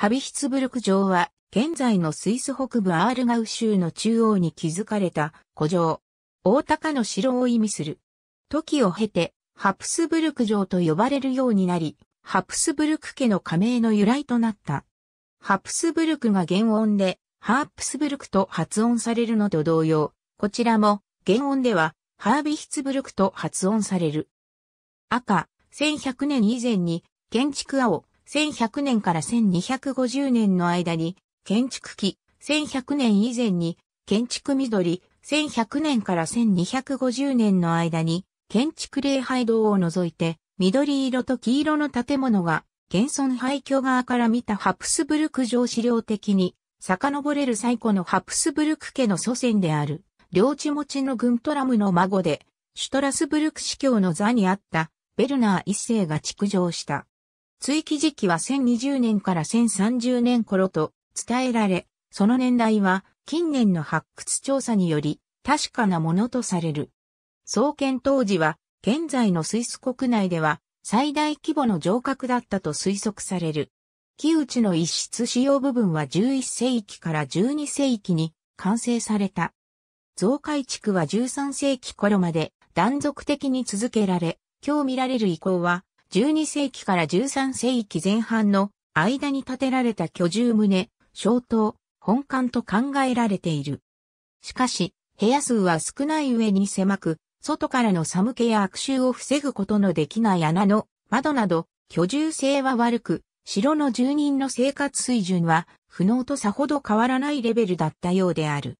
ハビヒツブルク城は、現在のスイス北部アールガウ州の中央に築かれた古城。大高の城を意味する。時を経て、ハプスブルク城と呼ばれるようになり、ハプスブルク家の加盟の由来となった。ハプスブルクが原音で、ハープスブルクと発音されるのと同様、こちらも原音では、ハービヒツブルクと発音される。赤、1100年以前に、建築青、1100年から1250年の間に、建築期、1100年以前に、建築緑、1100年から1250年の間に、建築礼拝堂を除いて、緑色と黄色の建物が、現存廃墟側から見たハプスブルク城資料的に、遡れる最古のハプスブルク家の祖先である、領地持ちのグントラムの孫で、シュトラスブルク司教の座にあった、ベルナー一世が築城した。追記時期は1020年から1030年頃と伝えられ、その年代は近年の発掘調査により確かなものとされる。創建当時は現在のスイス国内では最大規模の城郭だったと推測される。木内の一室使用部分は11世紀から12世紀に完成された。増改築は13世紀頃まで断続的に続けられ、今日見られる遺構は12世紀から13世紀前半の間に建てられた居住棟、小島、本館と考えられている。しかし、部屋数は少ない上に狭く、外からの寒気や悪臭を防ぐことのできない穴の窓など、居住性は悪く、城の住人の生活水準は、不能とさほど変わらないレベルだったようである。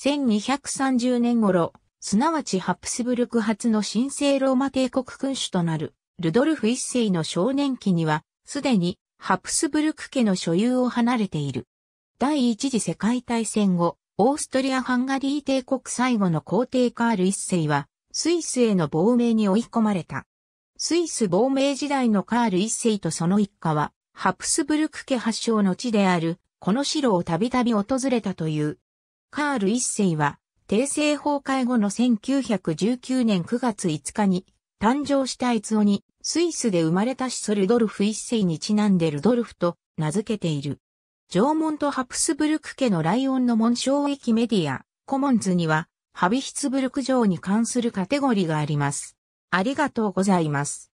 1230年頃、すなわちハプスブルク発の神聖ローマ帝国君主となるルドルフ一世の少年期には、すでにハプスブルク家の所有を離れている。第一次世界大戦後、オーストリア・ハンガリー帝国最後の皇帝カール一世は、スイスへの亡命に追い込まれた。スイス亡命時代のカール一世とその一家は、ハプスブルク家発祥の地である、この城をたびたび訪れたという。カール一世は、帝政崩壊後の1919年9月5日に誕生したイツオに、スイスで生まれたシソルドルフ一世にちなんでルドルフと名付けている。縄文とハプスブルク家のライオンの紋章域メディア、コモンズには、ハビヒツブルク城に関するカテゴリーがあります。ありがとうございます。